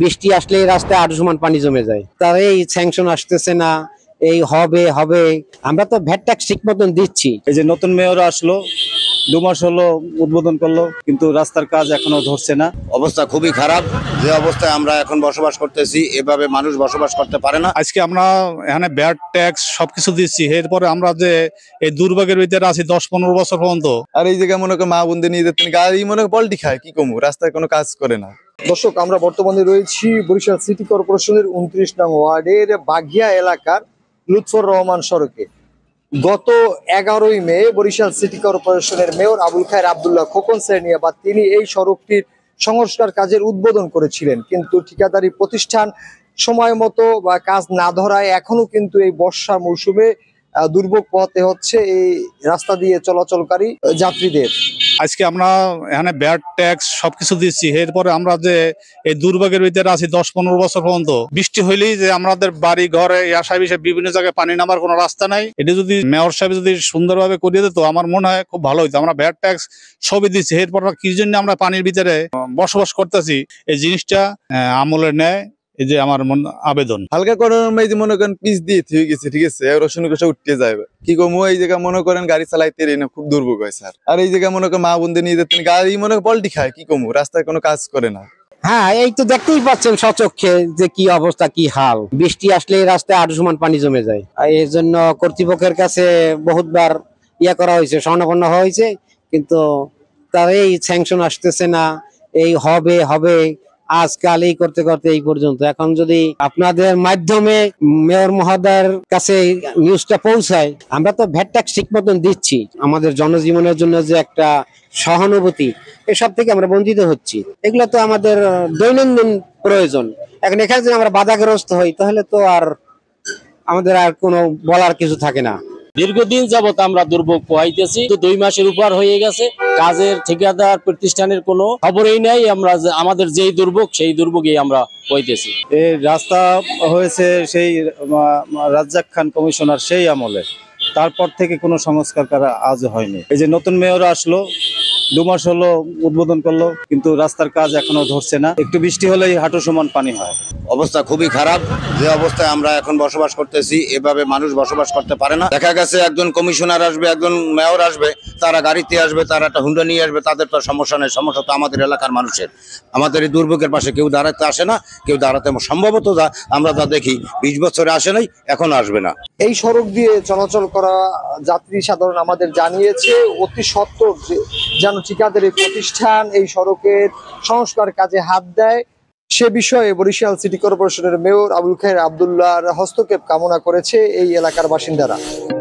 বৃষ্টি আসলে রাস্তায় আরো সমান পানি জমে যায় তার এই স্যাংশন আসতেছে না এই হবে হবে আমরা তো ভ্যাট ট্যাক্স ঠিক মতন দিচ্ছি এই যে নতুন মেয়র আসলো দু মাস হলো উদ্বোধন করলো কিন্তু রাস্তার কাজ এখনো ধরছে না অবস্থা খুবই খারাপ যে অবস্থায় আমরা এখন বসবাস করতেছি এভাবে মানুষ বসবাস করতে পারে না আজকে আমরা এখানে ব্যাট ট্যাক্স সবকিছু দিচ্ছি এরপরে আমরা যে এই দুর্ভাগের ভিতরে আছি দশ পনেরো বছর পর্যন্ত আর এই জায়গায় মনে করি মা বন্ধু নিয়ে যেতেন গাড়ি মনে পল্টি খায় কি কমু রাস্তায় কোনো কাজ করে না দর্শক আমরা বর্তমানে রয়েছি বরিশাল সিটি কর্পোরেশনের উনত্রিশ নং ওয়ার্ডের বাঘিয়া এলাকার লুৎফর রহমান সড়কে গত এগারোই মে বরিশাল সিটি কর্পোরেশনের মেয়র আবুল খায়ের আবদুল্লাহ খোকন সেরনিয়া বা তিনি এই সড়কটির সংস্কার কাজের উদ্বোধন করেছিলেন কিন্তু ঠিকাদারি প্রতিষ্ঠান সময় মতো বা কাজ না ধরায় এখনো কিন্তু এই বর্ষা মৌসুমে দুর্ভোগ পথে হচ্ছে এই রাস্তা দিয়ে চলাচলকারী যাত্রীদের আজকে আমরা এখানে ব্যাট ট্যাক্স সবকিছু দিচ্ছি এরপরে আমরা যে এই দুর্ভাগের ভিতরে আছি দশ পনেরো বছর পর্যন্ত বৃষ্টি হইলেই যে আমাদের বাড়ি ঘরে বিভিন্ন জায়গায় পানি নামার কোনো রাস্তা নাই এটা যদি মেয়র সাহেব যদি সুন্দরভাবে করিয়ে দিত আমার মনে হয় খুব ভালো হইতো আমরা ব্যাট ট্যাক্স সবই দিচ্ছি এরপর কি জন্য আমরা পানির ভিতরে বসবাস করতেছি এই জিনিসটা আমলে নেয় এই যে আমার মন আবেদন হালকা করে যে মনে করেন পিস দিয়ে থুয়ে গেছে ঠিক আছে রসুন কষা উঠতে যাবে কি কমু এই জায়গা মনে করেন গাড়ি চালাইতে রে না খুব দুর্ভোগ হয় স্যার আর এই জায়গায় মনে করেন মা বন্ধু নিয়ে যেতেন গাড়ি মনে পল্টি খায় কি কমু রাস্তায় কোনো কাজ করে না হ্যাঁ এই তো দেখতেই পাচ্ছেন সচক্ষে যে কি অবস্থা কি হাল বৃষ্টি আসলে রাস্তায় আরো সমান পানি জমে যায় আর এর জন্য কর্তৃপক্ষের কাছে বহুতবার ইয়া করা হয়েছে স্বর্ণপন্ন হয়েছে কিন্তু তার এই স্যাংশন আসতেছে না এই হবে হবে আজকাল এই করতে করতে এই পর্যন্ত এখন যদি আপনাদের মাধ্যমে মেয়র মহোদয়ের কাছে নিউজটা পৌঁছায় আমরা তো ভ্যাটটা ঠিক মতন দিচ্ছি আমাদের জনজীবনের জন্য যে একটা সহানুভূতি এসব থেকে আমরা বঞ্চিত হচ্ছি এগুলো তো আমাদের দৈনন্দিন প্রয়োজন এখন এখানে যদি আমরা বাধাগ্রস্ত হই তাহলে তো আর আমাদের আর কোনো বলার কিছু থাকে না দীর্ঘদিন যাবৎ আমরা দুর্ভোগ পোহাইতেছি তো দুই মাসের উপর হয়ে গেছে কাজের ঠিকাদার প্রতিষ্ঠানের কোনো খবরই নাই আমরা আমাদের যেই দুর্ভোগ সেই দুর্ভোগেই আমরা পাইতেছি এই রাস্তা হয়েছে সেই রাজ্জাক খান কমিশনার সেই আমলে তারপর থেকে কোনো সংস্কার করা আজ হয়নি এই যে নতুন মেয়র আসলো দু মাস হলো উদ্বোধন করলো কিন্তু রাস্তার কাজ এখনো ধরছে না একটু বৃষ্টি হলেই হাঁটু সমান পানি হয় অবস্থা খুবই খারাপ যে অবস্থায় আমরা এখন বসবাস করতেছি এভাবে মানুষ বসবাস করতে পারে না দেখা গেছে একজন কমিশনার আসবে একজন মেয়র আসবে তারা গাড়িতে আসবে তারা একটা হুন্ডা নিয়ে আসবে তাদের তো সমস্যা নেই সমস্যা তো আমাদের এলাকার মানুষের আমাদের এই দুর্ভোগের পাশে কেউ দাঁড়াতে আসে না কেউ দাঁড়াতে সম্ভবত আমরা তা দেখি বিশ বছরে আসে নাই এখন আসবে না এই সড়ক দিয়ে চলাচল করা যাত্রী সাধারণ আমাদের জানিয়েছে অতি সত্তর যেন ঠিকাদের প্রতিষ্ঠান এই সড়কের সংস্কার কাজে হাত দেয় সে বিষয়ে বরিশাল সিটি কর্পোরেশনের মেয়র আবুল খাই আবদুল্লাহর হস্তক্ষেপ কামনা করেছে এই এলাকার বাসিন্দারা